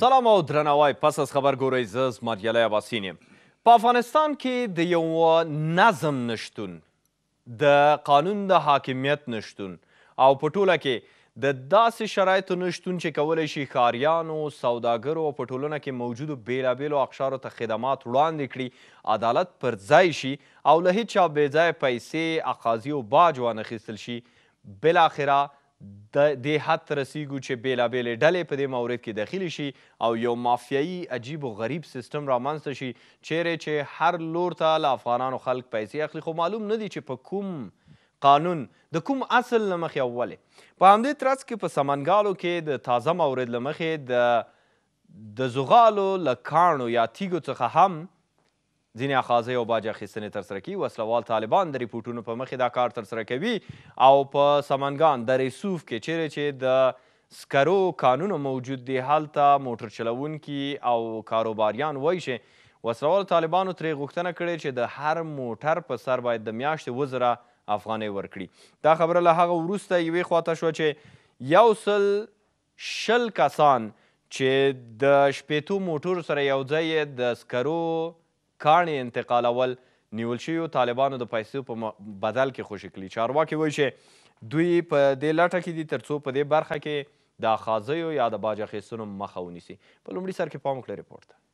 سلام او درناوی پس از خبر ګورئ زه اسماعیلی عباسین یم په افغانستان کې د یو نظم نشتون د قانون د حاکمیت نشتون او په ټوله کې د داسې شرایطو نشتون چې کولی شي ښاریانو سوداګرو او په ټولنه کې موجودو بیلابیلو اقشارو ته خدمات وړاندې کړي عدالت پر ځای شي او له هیچا بې ځای پیسې اقاضي او باج وانخیستل شي بالاخره د دې حد رسیږو چې بیلابیلې ډلې په دې مورد کې دخیل شي او یو مافیایي عجیب و غریب سیستم رامنځته شي چیرې چې هر لور ته له افغانانو خلک پیسې اخلي خو معلوم نه دي چې په کوم قانون د کوم اصل له مخې اولې په همدې ترڅ کې په سمنګالو کې د تازه مورد له مخې د د زغالو له کاڼو یا تیږو څخه هم ځینې اخاذۍ او باج اخیستنې ترسره کوي وسلوال طالبان د ریپورټونو په مخې دا کار ترسره کوي او په سمنګان د ریسوف کې چیرې چې د سکرو کانونه موجود دي هلته موټر چلونکي او کاروباریان وایي چې وسلوال طالبانو ترې غوښتنه کړې چې د هر موټر په سر باید د میاشتې اوه زره افغانۍ ورکړي دا خبره له هغه وروسته یوې خواته شوه چې یو سل شل کسان چې د شپېتو موټرو سره یو ځای د سکرو کاڼي انتقالول نیول شویو طالبانو د پیسو په بدل کې خوشکلي چارواکي وایي چې دوی په دې لټه کې دي تر څو په دې برخه کې د خازیو یا د باج اخیستنو مخه ونیسي په لومړي سر کې پام وکړئ رپورټ ته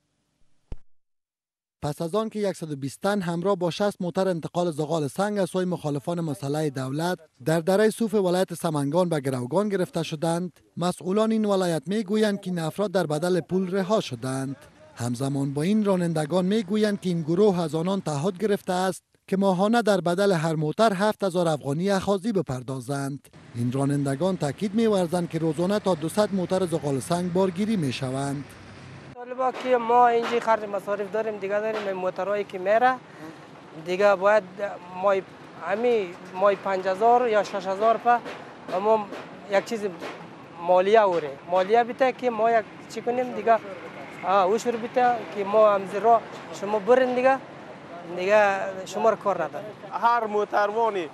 پس از آن که 120 تن همراه با 60 موتر انتقال زغال سنگ از سوی مخالفان مسئله دولت در دره صوف ولایت سمنگان به گروگان گرفته شدند مسئولان این ولایت میگویند که این افراد در بدل پول رها شدند همزمان با این رانندگان میگویند که این گروه از آنان تعهد گرفته است که ماهانه در بدل هر موتر 7000 افغانی اخاذی بپردازند این رانندگان تاکید میورزند که روزانه تا 200 موتر زغال سنگ بارگیری میشوند طالبا که ما اینجا خرج مصارف داریم دیگه داریم موترهایی که میره دیگه باید مای همی مای 5000 یا 6000 پا ما یک چیز مالیه وره مالیه بیته که ما یک چی کنیم دیگه ушир бита که ما ҳам همزه را شما دیگه دیگه شما کار надад هر мӯтарвоне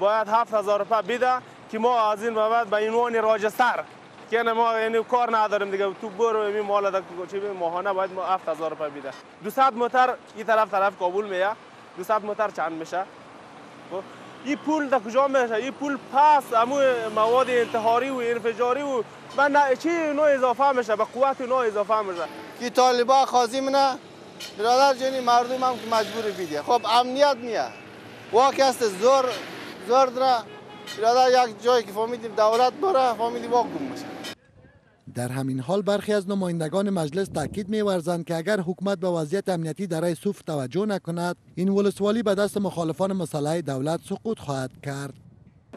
бояд باید ҳазор рупа بیده که ما از این ба این اینوانی راجستر که یعنی ما یعنی کار نداریم دیگه تو برو می مال دا چی ماهانه باید ما 7000 روپیه بده 200 متر این طرف طرف قبول میه 200 متر چند میشه خب، این پول دا کجا میشه این پول پس امو مواد انتحاری و انفجاری و من چی نو اضافه میشه به قوت نو اضافه میشه که طالبا خازی منه برادر جانی مردم هم که مجبور بیده خب امنیت نیه واقع است زور زور در برادر یک جایی که فهمیدیم دولت بره فهمیدیم واقع میشه در همین حال برخی از نمایندگان مجلس تاکید می‌ورزند که اگر حکومت به وضعیت امنیتی در سوف توجه نکند این ولسوالی به دست مخالفان مسلح دولت سقوط خواهد کرد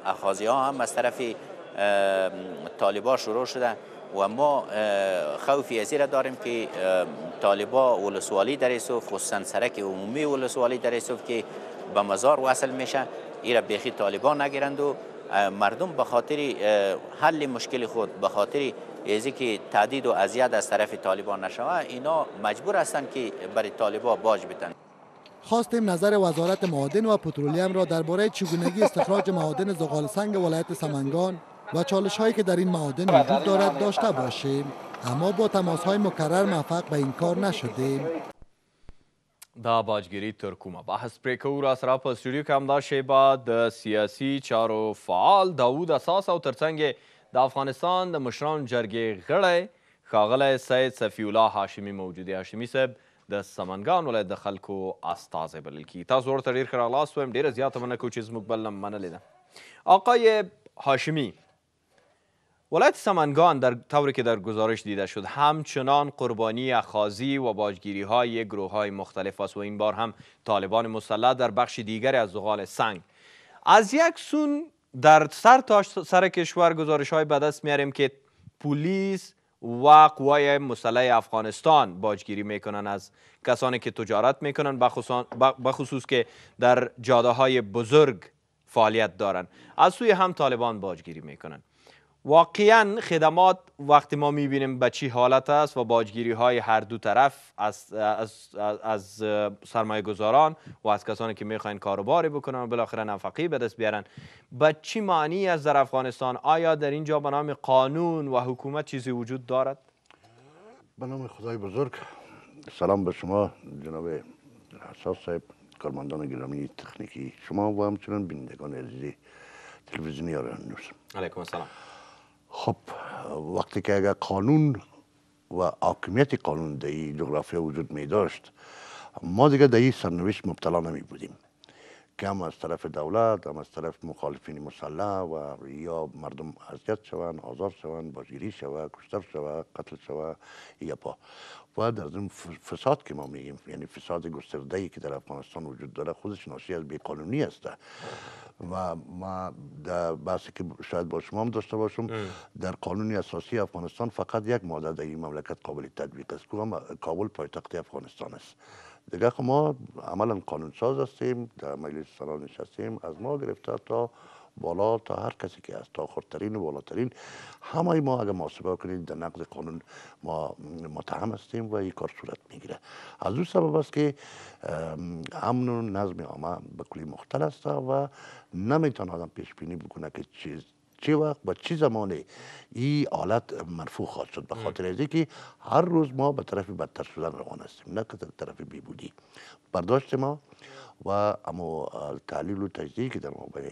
اخازی ها هم از طرف طالبا شروع شده و ما خوفی از داریم که طالبا ولسوالی در ایسوف خصوصا سرک عمومی ولسوالی در ایسوف که به مزار وصل میشه ایره بیخی طالبان نگیرند و مردم به خاطر حل مشکل خود به خاطر ازی که تعدید و اذیت از طرف طالبان نشوه اینا مجبور هستند که برای طالبا باج بتن خواستیم نظر وزارت معادن و پترولیم را درباره چگونگی استخراج معادن زغال سنگ ولایت سمنگان و چالش هایی که در این معادن وجود دارد داشته باشیم اما با تماس های مکرر موفق به این کار نشدیم دا باجگیری ترکومه بحث پریکو را سره په سټوډیو کې همدا شیبه د سیاسي چارو فعال داوود اساس او ترڅنګ د افغانستان د مشرانو جرګې غړی ښاغلی سید صفی الله هاشمي موجودی هاشمي صاحب د سمنګان ولایت د خلکو استازی بلل کیږي تاسو ورته ډېر ښه راغلاست وایم ډېره زیاته مننه کوو چې زموږ بلنه منلې ده آقای هاشمي ولایت سمنگان در طوری که در گزارش دیده شد همچنان قربانی اخازی و باجگیری های گروه های مختلف است و این بار هم طالبان مسلح در بخش دیگر از زغال سنگ از یک سون در سر تا سر کشور گزارش های به میاریم که پلیس و قوای مسلح افغانستان باجگیری میکنن از کسانی که تجارت میکنن خصوص که در جاده های بزرگ فعالیت دارند از سوی هم طالبان باجگیری میکنن واقعا خدمات وقتی ما میبینیم به چی حالت است و باجگیری های هر دو طرف از, از, از, سرمایه گذاران و از کسانی که میخواین کاروباری بکنن و بالاخره نفقی به دست بیارن به چی معنی از در افغانستان آیا در اینجا به نام قانون و حکومت چیزی وجود دارد؟ به نام خدای بزرگ سلام به شما جناب حساس صاحب کارمندان گرامی تکنیکی شما و همچنان بینندگان عزیزی تلویزیونی آرانوس علیکم السلام خب وقتی که اگر قانون و حاکمیت قانون در این جغرافیا وجود می داشت ما دیگه در این سرنوشت مبتلا نمی بودیم که هم از طرف دولت هم از طرف مخالفین مسلح و یا مردم اذیت شوند آزار شوند بازگیری شود کشتر شود قتل شوا یا پا و از این فساد که ما میگیم یعنی فساد گسترده که در افغانستان وجود داره خودش ناشی از بیقانونی است و ما در بحثی که شاید با شما هم داشته باشم در قانون اساسی افغانستان فقط یک ماده در این مملکت قابل تطبیق است که کابل پایتخت افغانستان است دیگه خب ما عملا قانون ساز هستیم در مجلس سنا نشستیم از ما گرفته تا بالا تا هر کسی که از خورترین و بالاترین همه ما اگر محاسبه کنید در نقض قانون ما متهم هستیم و این کار صورت میگیره از اون سبب است که امن و نظم عامه به کلی مختل است و نمیتونه آدم پیش بینی بکنه که چیز چه وقت با چه زمانه این حالت مرفوع خواهد شد به خاطر از که هر روز ما به طرف بدتر شدن روان هستیم نه که طرف بیبودی برداشت ما و اما تعلیل و تجزیه که در مابین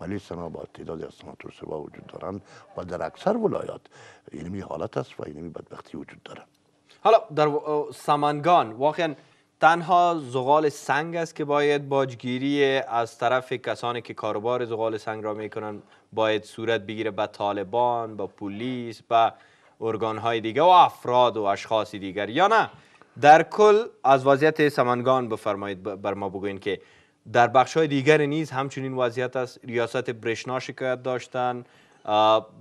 ملی سنا با تعداد اصنات و سوا وجود دارند و در اکثر ولایات علمی حالت است و اینمی بدبختی وجود دارد حالا در سمنگان واقعا تنها زغال سنگ است که باید باجگیری از طرف کسانی که کاروبار زغال سنگ را میکنن باید صورت بگیره به طالبان به پلیس به ارگان های دیگه و افراد و اشخاص دیگر یا نه در کل از وضعیت سمنگان بفرمایید بر ما بگوین که در بخش های دیگر نیز همچنین وضعیت است ریاست برشنا شکایت داشتن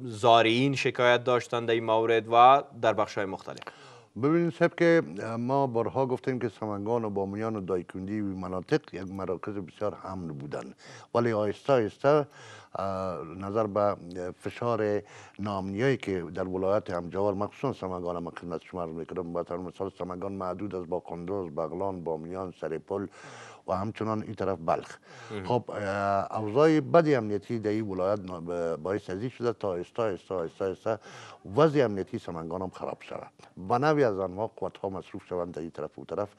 زارین شکایت داشتن در این مورد و در بخش های مختلف ببینید سب که ما بارها گفتیم که سمنگان و بامیان و دایکندی و مناطق یک مراکز بسیار امن بودند ولی آهسته آهسته نظر به فشار نامنیایی که در ولایت همجوار مخصوصا سمنگان هم خدمت شما رو میکنم مثلا سمنگان معدود از با قندوز بغلان بامیان سرپل و همچنان این طرف بلخ خب اوضاع بدی امنیتی در این ولایت باعث ازی شده تا استا استا استا استا وضع امنیتی سمنگان هم خراب شد به نوی از انواع قوت ها مصروف شوند در این طرف و طرف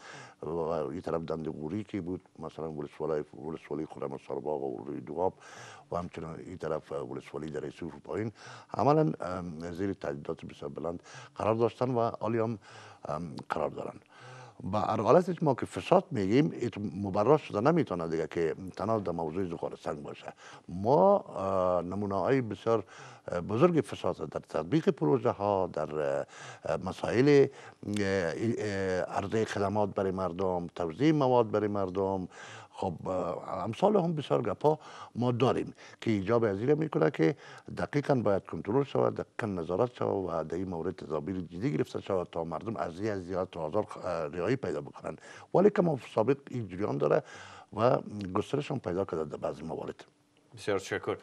این طرف دندگوری که بود مثلا ولسوالی خورم سرباغ و روی و همچنان این طرف ولسوالی در رسوف پایین عملا زیر تعدیدات بسیار بلند قرار داشتن و حالی هم قرار دارن برعالتش ما که فساد میگیم مبرا شده نمیتونه دیگه که تنها در موضوع زغال سنگ باشه ما نمونه های بسیار بزرگ فساد در تطبیق پروژه ها در مسائل عرضه خدمات برای مردم توزیع مواد برای مردم خب امثال هم بسیار گپا ما داریم که ایجاب از میکنه که دقیقا باید کنترل شود دقیقا نظارت شود و در این مورد تدابیر جدی گرفته شود تا مردم از این از زیاد آزار ریایی پیدا بکنن ولی که ما سابق این جریان داره و گسترش هم پیدا کرده در بعضی موارد بسیار شکر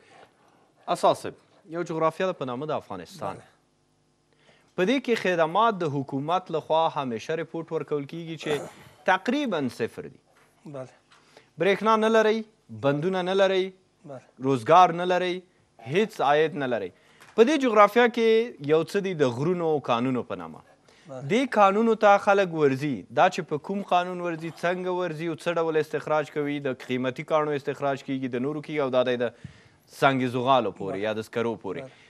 اساسب یو جغرافیا په نامه د افغانستان په دې کې خدمات د حکومت لخوا همیشه رپورټ ورکول کیږي چې تقریبا صفر دي بله برېښنا نه لرئ بندونه نه لرئ روزګار نه لرئ هیڅ عاید نه لرئ په دې جغرافیه کې یو څه دي د غرونو او کانونو په نامه دې قانونو ته خلک ورزي دا چې په کوم قانون ورزي څنګه ورزي او څه ډول استخراج کوي د قیمتي کانو استخراج کیږي د نورو کیږي او دا د سنګ زغالو پورې یا د سکرو پورې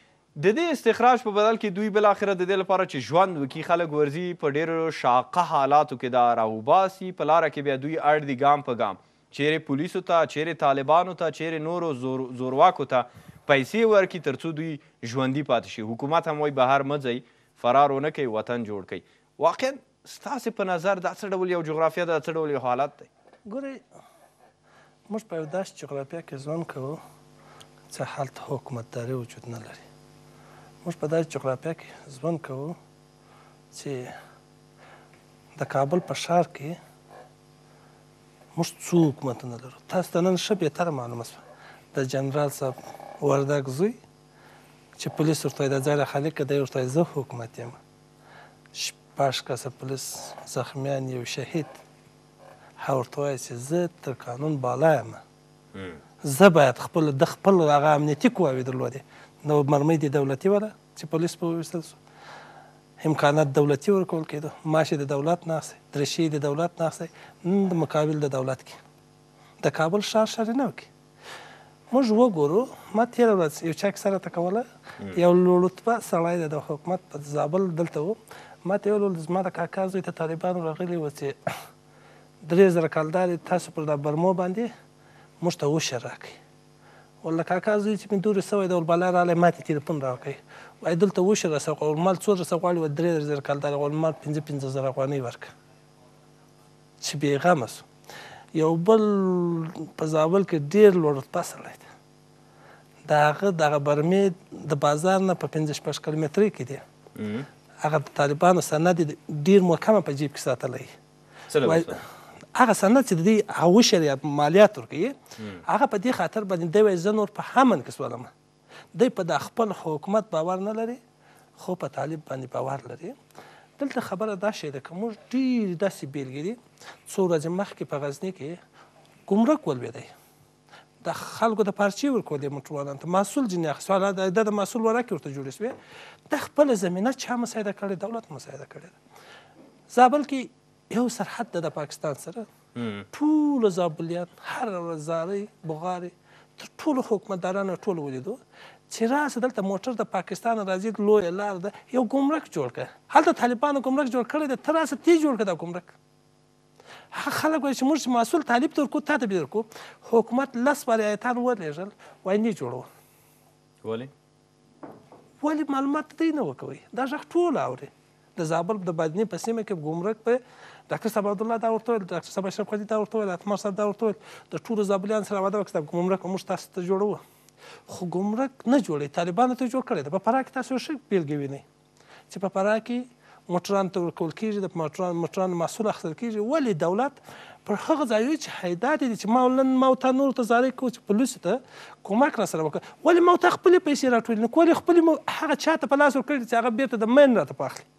د دې استخراج په بدل کې دوی بل اخره د دې لپاره چې ژوند وکړي خلک ورزي په ډیرو شاقه حالاتو کې دا راوباسي په لاره کې بیا دوی اړ دي ګام په ګام چیرې پولیسو ته چیرې طالبانو ته چیرې نورو زور زورواکو ته پیسې ورکړي تر څو دوی ژوندي پاتې شي حکومت هم وایي بهر مه ځئ فرار ونه کوي وطن جوړ کوي واقعا ستاسې په نظر دا څه ډول یو جغرافیه ده څه ډول یو حالت دی ګورئ موږ په یو داسې جغرافیه کې ژوند کوو چې هلته حکومتداري وجود نه لري موږ په داسې جغرافیه کې ژوند کوو چې د کابل په ښار کې موږ څو حکومت نه لرو تاسو ته نن ښه بهتره معلومه شوه د جنرال صاحب وردګ زوی چې پولیس ورته د ځای خلک دی ورته زه حکومت یم شپږ کسه پولیس زخمیان یو شهید ورته وایي چې زه تر قانون بالا یم زه باید خپل د خپل هغه امنیتي قواوې درلودې نو مرمۍ د دولتي وله چې پولیس په وویستل سو امکانات دولتي ورکول کېده ماشې د دولت ناسې درشي د دولت ناسې نن د مقابل د دولت کې د کابل ښار شرینه کې موږ وګورو ما تېره ورځ یو چا کیسه راته کوله یو لوړتبه سړی د حکومت په زابل دلته و ما ته یې وویل زما د کاکا زوی ته طالبانو راغلي و چې درې زره کلدارې تاسو پر دا برمو باندې موږ ته وشر راکړئ ولله کاکا زوی چې مې دورې سوی دی ولبلا راغلی ما ته تیلفون راکړئ وای دلته وشي راسره غواړي مال څومره سره غواړي و درې زره کلدارې غواړي مال پنځه پنځه زره افغانۍ ورکړه چې بېغمه سو یو بل په زابل کې ډېر لوړ رتبه سړی دی د هغه دغه برمې د بازار نه په پنځه شپږ کیلومترۍ کې دی هغه د طالبانو سند ډېر محکمه په جیب کې ساتلی هغه سند چې د دې هوش مالیات ورکوي هغه په دې خاطر باندې دی وایي زه نور په همن کې سولم دی په د خپل حکومت باور نه لري خو په طالب باندې باور لري دلته خبره دا شی ده که موږ ډېر داسې بیلګې دي څو ورځې مخکې په غزنی کې ګمرک ولوېدی د خلکو د پارچې ورکولې موټروانانو ته محصول ځینې اخیستل دا د محصول ورکې ورته جوړې شوې د خپله زمینه چا مساعده کړې دولت مساعده کړې ده زابل کې یو سرحد ده د پاکستان سره ټول زابلیان هر ورځ زارۍ بغارې تر ټولو حکومتدارانو ټول ولیدو چې راسه دلته موټر د پاکستان راځي لوی لار ده یو ګمرک جوړ کړه هلته طالبانو ګمرک جوړ کړی دی ته راسه تی جوړ کړه دا ګمرک خلک وایي چې موږ مسؤل طالب ته ورکو تا ته به درکو حکومت لس ولایتان ولېږل وایي نه جوړو ولې ولې معلومات دی نه ورکوي دا غږ ټول اوري د زابل د بدني په سیمه کې ګمرک په ډاکټر صاحب عبدالله دا ورته ویل ډاکټر صاحب اشرف خدي دا ورته ویل اتمر صاحب دا ورته ویل د ټولو زابلیان سره واده وکړه ګمرک موږ تاسو ته جوړوو خو ګمرک نه جوړوي طالبانو ته جوړ کړی دی په فراه کې تاسو ښه بېلګه وینئ چې په فراه کې موټران ته ورکول کېږي د موټران موټران محصول اخیستل کېږي ولې دولت پر هغه ځایو چې حیدات دي چې ما نن ما تا نور ته زارۍ کوو چې پولیسو ته کومک راسره وکړه ولې ما ته خپلې پیسې راټولې نه کړو ولې خپلې هغه چا ته په لاس ورکړي چې هغه بېرته د مین راته پاخلي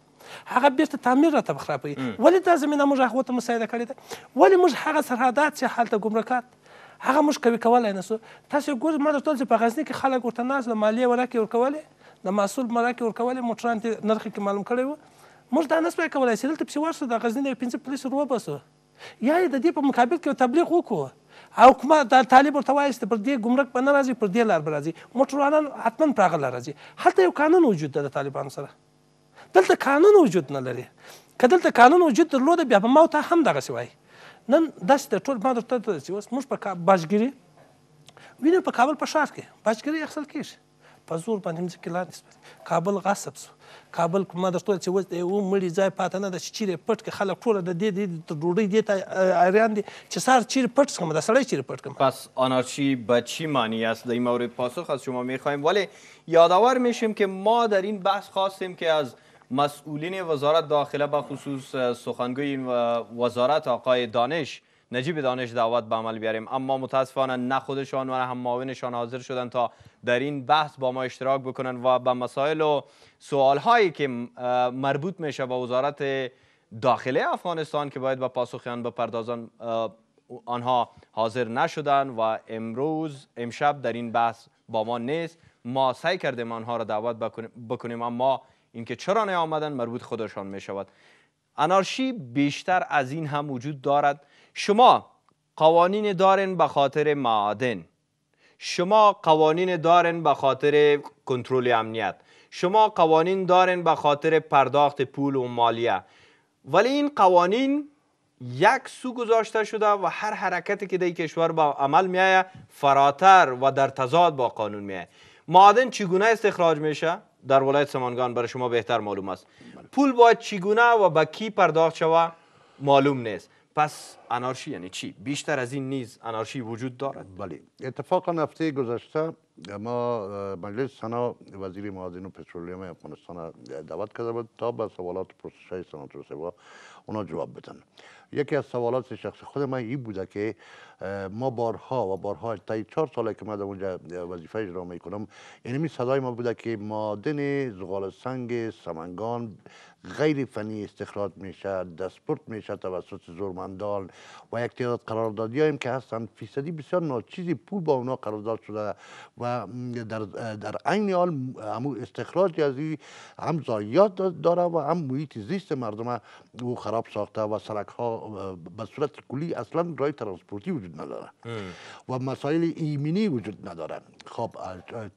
هغه بیرته تعمیر راته خرابوي ولې دا زمینه موږ هغو ته مساعده کړې ده ولې موږ هغه سرحدات چې هلته ګمرکات هغه موږ قوي کولای نه سو تاسو ګور ما درته چې په غزنی کې خلک ورته ناز له مالیه ورکه ورکولې د محصول مرکه ورکولې موټران نرخ کې معلوم کړی و موږ دا نه سوای کولای چې دلته په ورسو د غزنی د 15 پولیس ورو بسو یا د دې په مقابل کې تبلیغ وکړو او کومه دا طالب ورته وایست پر دې ګمرک باندې راځي پر دې لار باندې راځي موټروانان حتما پر هغه لار راځي هلته یو قانون وجود ده د طالبانو سره دلته قانون وجود نه لري که دلته قانون وجود درلوده بیا به ما ته هم دغسې وایي نن داسې د ټول ما درته چې اوس موږ په باجګیري وینو په کابل په ښار کې باجګیري اخیستل کېږي په زور باندې مځکې لاندې سپري کابل غصب سو کابل ما درته وویل چې اوس د یوه مړي ځای پاتې نه ده چې چیرې پټ کړي خلک ټوله د دې دې تر ډوډۍ دې ته حیران دي چې سهار چیرې پټ کم دا سړی چیرې پټ کم پس آنارشی به چی معنی است در این مورد پاسخ از شما میخوایم ولی یادآور میشیم که ما در این بحث خواستیم که از مسئولین وزارت داخله به خصوص سخنگوی وزارت آقای دانش نجیب دانش دعوت به عمل بیاریم اما متاسفانه نه خودشان و نه هم معاونشان حاضر شدن تا در این بحث با ما اشتراک بکنن و به مسائل و سوال هایی که مربوط میشه به وزارت داخله افغانستان که باید به پاسخیان با بپردازن آنها حاضر نشدن و امروز امشب در این بحث با ما نیست ما سعی کردیم آنها را دعوت بکنیم اما اینکه چرا آمدن مربوط خودشان می شود انارشی بیشتر از این هم وجود دارد شما قوانین دارن به خاطر معادن شما قوانین دارن به خاطر کنترل امنیت شما قوانین دارن به خاطر پرداخت پول و مالیه ولی این قوانین یک سو گذاشته شده و هر حرکتی که در کشور به عمل میایه فراتر و در تضاد با قانون میایه معادن چگونه استخراج میشه در ولایت سمانگان برای شما بهتر معلوم است پول باید چگونه و با کی پرداخت شود معلوم نیست پس انارشی یعنی چی بیشتر از این نیز انارشی وجود دارد بله اتفاقا هفته گذشته ما مجلس سنا وزیر معادن و پترولیم افغانستان دعوت کرده بود تا به سوالات پرسش های سناتور سوا اونا جواب بدن یکی از سوالات شخص خود من این بوده که ما بارها و بارها تا چهار ساله که در اونجا وظیفه اجرا میکنم یعنی صدای ما بوده که مادن زغال سنگ سمنگان غیر فنی استخراج میشه دستپورت میشه توسط زورمندان و یک تعداد قراردادی که هستن فیصدی بسیار ناچیزی پول با اونا قرارداد شده و در در عین حال همو استخراج از این هم زایات داره و هم محیط زیست مردم او خراب ساخته و سرک ها به صورت کلی اصلا رای ترانسپورتی وجود و مسائل ایمنی وجود نداره خب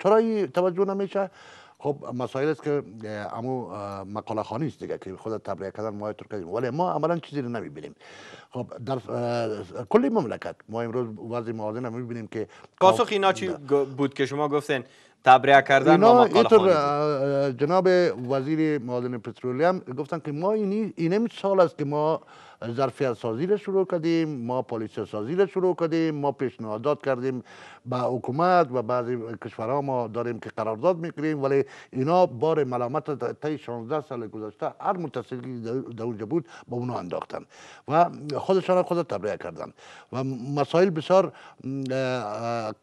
چرا توجه نمیشه خب مسائل است که امو مقاله خانی است دیگه که خود تبرئه کردن ما کردیم ولی ما عملا چیزی رو نمیبینیم خب در کل مملکت ما امروز وضع موازنه میبینیم که پاسخ اینا چی خب، بود که شما گفتین تبرئه کردن جناب وزیر معادن پترولیم گفتن که ما این اینم سال است که ما ظرفیت سازی را شروع کردیم ما پالیسی سازی را شروع کردیم ما پیشنهادات کردیم به حکومت و بعضی کشورها ما داریم که قرارداد میکنیم ولی اینا بار ملامت تا 16 سال گذشته هر متصلی در اونجا بود با اونا انداختن و خودشان را خود تبرئه کردن و مسائل بسیار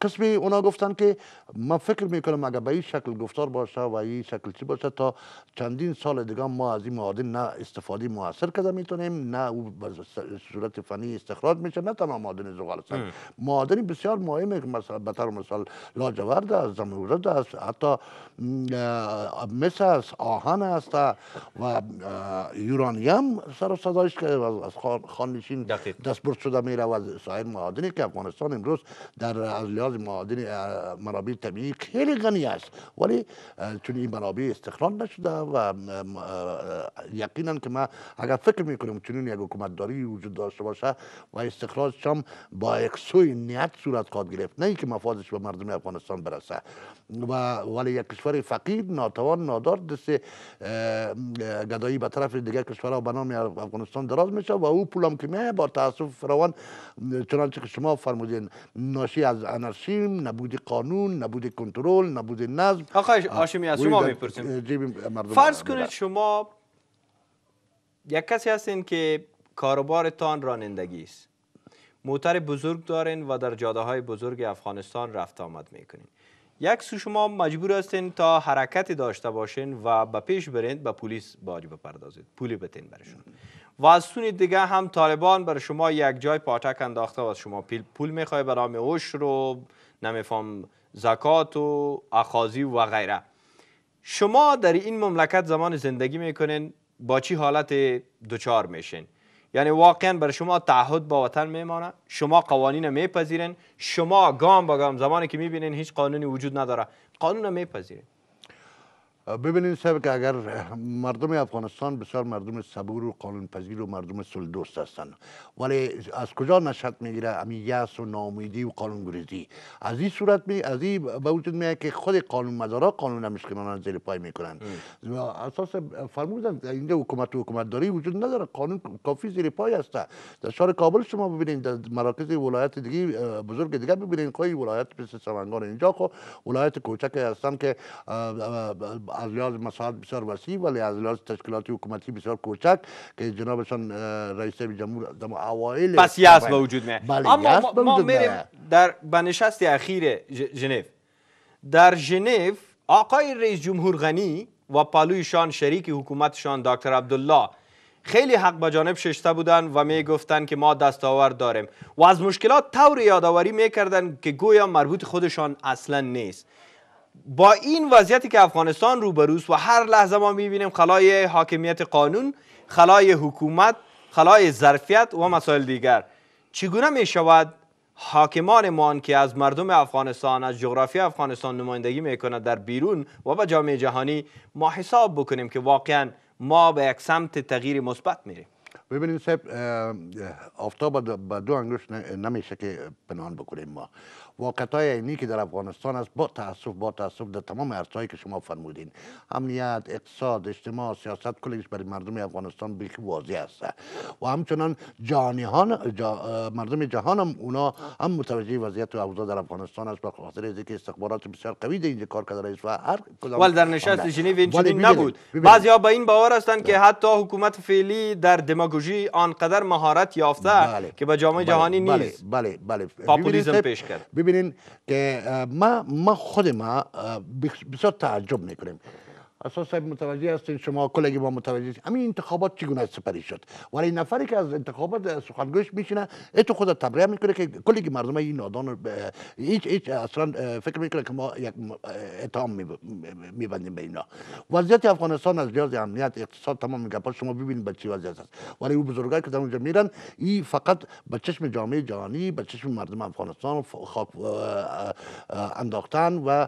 قسمی اونا گفتن که من فکر میکنم اگر به این شکل گفتار باشه و این شکل چی باشه تا چندین سال دیگه ما از این معادن نه استفاده موثر کرده میتونیم نه به صورت فنی استخراج میشه نه تنها معادن زغال سنگ معادن بسیار مهمه که مثلا مثال لاجورد است زمرد است حتی مس است آهن است و یورانیم سر و صدایش که از خانشین دستبرد شده میره و سایر معادنی که افغانستان امروز در از لحاظ معادن منابع طبیعی خیلی غنی است ولی چون این منابع استخراج نشده و یقینا که ما اگر فکر میکنیم چنین یک حکومتداری وجود داشته باشه و استخراجش هم با سوی نیت صورت خواهد گرفت نه اینکه مفادش به مردم افغانستان برسه و ولی یک کشور فقیر ناتوان نادار دست گدایی به طرف دیگر کشورها به نام افغانستان دراز میشه و او پولم که میه با تاسف فراوان چنانچه که شما فرمودین ناشی از انرشیم نبود قانون نبود کنترل نبود نظم آقای هاشمی از شما میپرسیم فرض کنید شما یک کسی هستین که تان رانندگی است موتر بزرگ دارین و در جاده های بزرگ افغانستان رفت آمد میکنین یک سو شما مجبور هستین تا حرکتی داشته باشین و به پیش برین به پلیس باج بپردازید پولی بتین برشون و از سون دیگه هم طالبان بر شما یک جای پاتک انداخته و از شما پول میخوای برام اوش رو نمیفهم زکات و اخازی و غیره شما در این مملکت زمان زندگی میکنین با چی حالت دوچار میشین یعنی واقعا بر شما تعهد با وطن میمانه شما قوانین میپذیرین شما گام به گام زمانی که میبینین هیچ قانونی وجود نداره قانون میپذیرین ببینید که اگر مردم افغانستان بسیار مردم صبور و قانون پذیر و مردم سل دوست هستند ولی از کجا نشد میگیره امی یعص و ناامیدی و قانون گریزی از این صورت می از این به وجود که خود قانون مدارا قانون را زیر پای میکنن اساس فرمودن اینجا حکومت و حکومت داری وجود نداره قانون کافی زیر پای است در شهر کابل شما ببینید در مراکز ولایت دیگه بزرگ دیگه ببینید که ولایت پس سمنگان اینجا خو ولایت کوچک هستن که از لحاظ مساحت بسیار وسیع ولی از لحاظ تشکیلات حکومتی بسیار کوچک که جنابشان رئیس جمهور دم اوایل پس یاس به وجود بله اما ما, میریم در بنشست اخیر ژنو در ژنو آقای رئیس جمهور غنی و شان شریک حکومتشان دکتر عبدالله خیلی حق به جانب ششته بودن و می گفتن که ما دستاور داریم و از مشکلات طور یادآوری میکردن که گویا مربوط خودشان اصلا نیست با این وضعیتی که افغانستان روبروست و هر لحظه ما میبینیم خلای حاکمیت قانون خلای حکومت خلای ظرفیت و مسائل دیگر چگونه میشود شود حاکمان ما که از مردم افغانستان از جغرافی افغانستان نمایندگی میکنند در بیرون و به جامعه جهانی ما حساب بکنیم که واقعا ما به یک سمت تغییر مثبت میریم ببینید صاحب آفتاب به دو انگشت نمیشه که پنهان بکنیم ما واقعیت های اینی که در افغانستان است با تاسف با تاسف در تمام عرصه‌ای که شما فرمودین امنیت اقتصاد اجتماع سیاست کلیش برای مردم افغانستان بیخی واضح است و همچنان جانیان مردم جهان هم اونا هم متوجه وضعیت و اوضاع در افغانستان است با خاطر از اینکه استخبارات بسیار قوی در اینجا کار کرده است و هر کدام در نشست ژنو چنین نبود ها به این باور هستند که حتی حکومت فعلی در دماگوژی آنقدر مهارت یافته بله. که به جامعه جهانی نیست بله بله, بله. پیش کرد ببینین که ما ما خود ما بسیار تعجب میکنیم اساس متوجه هستین شما کلگ ما متوجه هستین همین انتخابات چگونه سپری شد ولی نفری که از انتخابات سخنگوش میشینه اتو خود تبرئه میکنه که کلی مردم این نادان هیچ هیچ اصلا فکر میکنه که ما یک اتهام میبندیم به اینا وضعیت افغانستان از لحاظ امنیت اقتصاد تمام گپا شما ببینید به چی وضعیت است ولی او بزرگایی که در اونجا میرن این فقط به چشم جامعه جهانی به چشم مردم افغانستان خاک انداختن و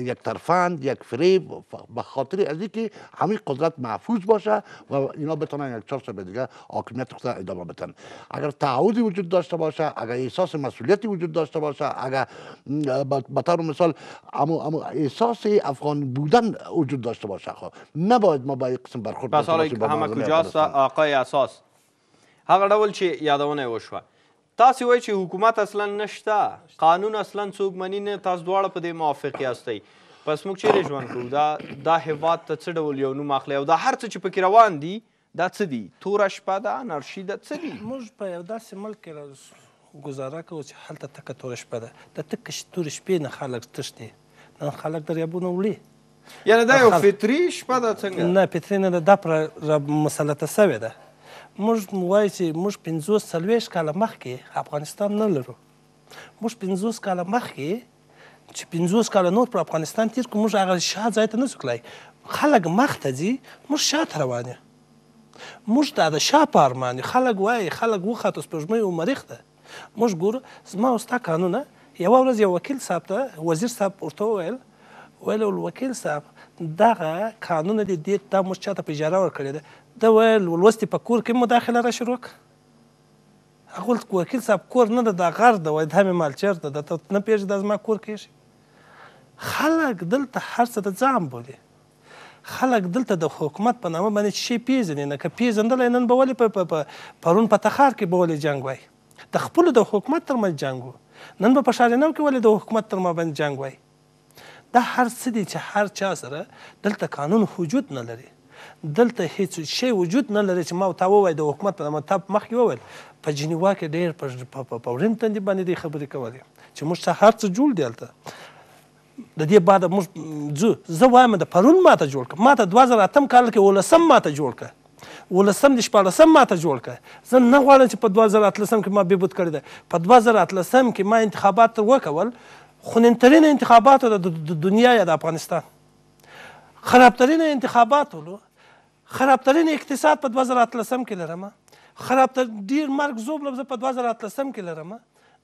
یک طرفند یک فریب به خاطر از اینکه همه قدرت محفوظ باشه و اینا بتونن یک چهار به دیگه حاکمیت خود ادامه بدن اگر تعهدی وجود داشته باشه اگر احساس مسئولیتی وجود داشته باشه اگر به طور مثال اما احساس افغان بودن وجود داشته باشه خب نباید ما با این قسم برخورد پس حالا همه کجاست آقای اساس هغه ډول چې یادونه وشوه تاسو وایئ چې حکومت اصلا نشته قانون اصلا څوک منی نه تاسو دواړه په دې موافق یاستئ پس موږ چیرې ژوند کوو دا دا هیواد ته څه ډول یو نوم اخلي او دا هر څه چې پکې روان دي دا څه دي توره شپه ده انارشي ده څه دي موږ په یو داسې ملک کې ګزاره کوو چې هلته تکه توره شپه ده د تکه تورې شپې نه خلک تښتي نن خلک دریابونه وړي یعنی دا یو فطري شپه ده څنګه نه فطري نه ده دا پر مسلطه سوې ده موږ وایو چې موږ پنځوس څلوېښت کاله مخکې افغانستان نه لرو موږ پنځوس کاله مخکې چې 50 کال نور پر افغانستان تیر کوم موږ هغه شاه ځای ته نه سکلای خلک مخته ځي موږ شاته روان یو موږ ته د شاه په ارمان خلک وایي خلک وخت سپوږمۍ او مریخ ته موږ ګور زما او ستا قانونه یو ورځ یو وکیل صاحب ته وزیر صاحب ورته وویل ویل الوکیل صاحب دغه قانون دې دې ته موږ چاته په اجاره ورکړی ده د ویل ولوستې په کور کې مداخله را شروع کړه هغه وکیل صاحب کور نه ده دا غر ده وایي دا مې مال چېرته ده ته نه پېژې دا زما کور کېږي خلک دلته هر څه د ځان بولي خلک دلته د حکومت په نامه باندې شي پیژني نه که پیژندلی نن به ولې پرون په تخار کې به ولې جنګ وای د خپلو د حکومت ترمنځ جنګ و نن به په شارینو کې ولې د حکومت تر باندې جنګ وای دا هر څه دي چې هر چا سره دلته قانون وجود نه لري دلته هیڅ شی وجود نه لري چې ما تا ووای د حکومت په مطابق مخکې وویل په جنیوا کې ډېر په ورین تندې باندې دې خبرې کولې چې موږ ته هر څه جوړ دي هلته د دې بعد موږ ځو زه وایم د پرون ماته جوړ کړه ماته دوه زره اتم کال کې ولسم ماته جوړ کړه ولسم د شپاړسم ماته جوړ کړه زه نه غواړم چې په دوه زره اتلسم کې ما بیبود کړی ده په دوه زره اتلسم کې ما انتخابات وکول خونینترین انتخابات د دنیا یا د افغانستان خرابترین انتخابات ولو خرابترین اقتصاد په 2013 کې لرمه خرابتر ډیر مرګ زوب لبزه په 2013 کې لرمه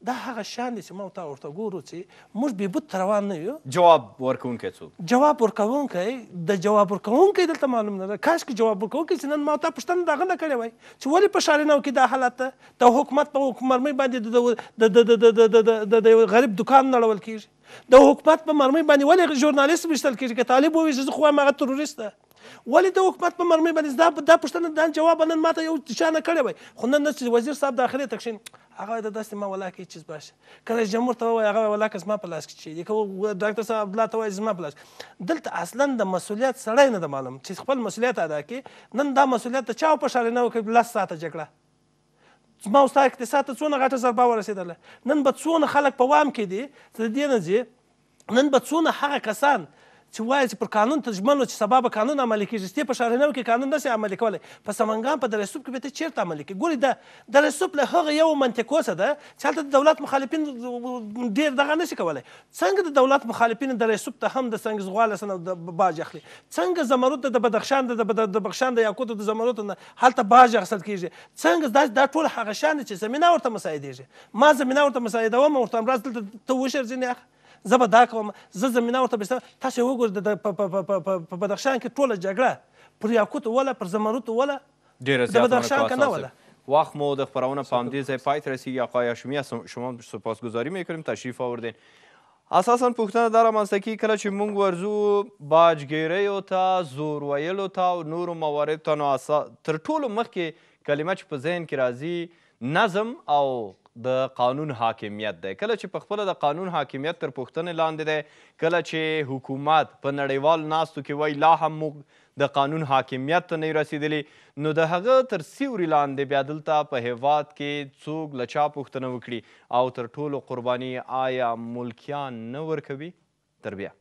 دا هغه شان دي چې ما ته ورته ګورو چې موږ بې بوت روان نه یو جواب ورکوونکی څوک جواب ورکوونکی د جواب ورکوونکی دلته معلوم نه ده کاشکې جواب ورکوونکی چې نن ما ته پوښتنه دغه نه کړې وای چې ولې په شارینو کې دا حالت د حکومت په مرمۍ باندې د د غریب دکان نړول کیږي د حکومت په مرمۍ باندې ولې ژورنالیست ویشتل کیږي که طالب ووایي چې زه خو هماغه تروریست ده ولې د حکومت په مرمۍ باندې دا دا پوښتنه دا جواب نن ماته یو چا نه کړی وای خو نن چې وزیر صاحب داخلي تکشین هغه د داسې ما ولاکه هیڅ چیز باشه کله جمهور ته وای هغه ولاکه زما په لاس کې چې ډاکټر صاحب بلا ته وای زما په لاس دلته اصلا د مسولیت سړی نه د معلوم چې خپل مسولیت ادا کړي نن دا مسولیت ته چا په شار نه وکړي لاس ساته جګړه زما او ستا اقتصاد ته څونه غټه ضربه ورسېدله نن به څونه خلک په وام کې دي چې د دې نه ځي نن به څونه هغه کسان چې وایي چې پر قانون تجمل چې سبا به قانون عملي کېږي ستې په شارنو کې قانون نشي عملي کولی په سمنګان په درسوب کې به ته چیرته عملي کې ګوري د درسوب له هغه یو منطقو څه ده چې هلته د دولت مخالفین ډېر دغه نشي کولی څنګه د دولت مخالفین درسوب ته هم د سنګ زغواله سره د باج اخلي څنګه زمرد د بدخشان د بدخشان د یاقوت د زمرد نه هلته باج اخیستل کېږي څنګه دا دا ټول هغه شان چې زمينه ورته مساعدېږي ما زمينه ورته مساعده وم ورته مرسته ته وشر ځنه زه به دا کوم زه زمینه ورته بېسته تاسو یې وګورئ په بدخشان کې ټوله جګړه پر یاقوتو وله پر زمرودو وله د بدخشان که نه وله وقت ما در خبرونه پامدی زی پایت رسید آقای هاشمی شما سپاسگزاری میکنیم تشریف آوردین اساسا پوښتنه دا رامنځته کیږي کله چې موږ ورځو باجګیریو ته زور ویلو ته او نورو مواردو ته نو تر ټولو مخکې کلمه چې په ذهن کې راځي نظم او د قانون حاکمیت دی کله چې په خپله د قانون حاکمیت تر پوښتنې لاندې دی کله چې حکومت په نړیوال ناستو کې وایي لا هم موږ د قانون حاکمیت ته نه رسیدلی نو د هغه تر سیوري لاندې بیا دلته په هیواد کې څوک له چا پوښتنه وکړي او تر ټولو قرباني آیا ملکیان نه ورکوي تر بیا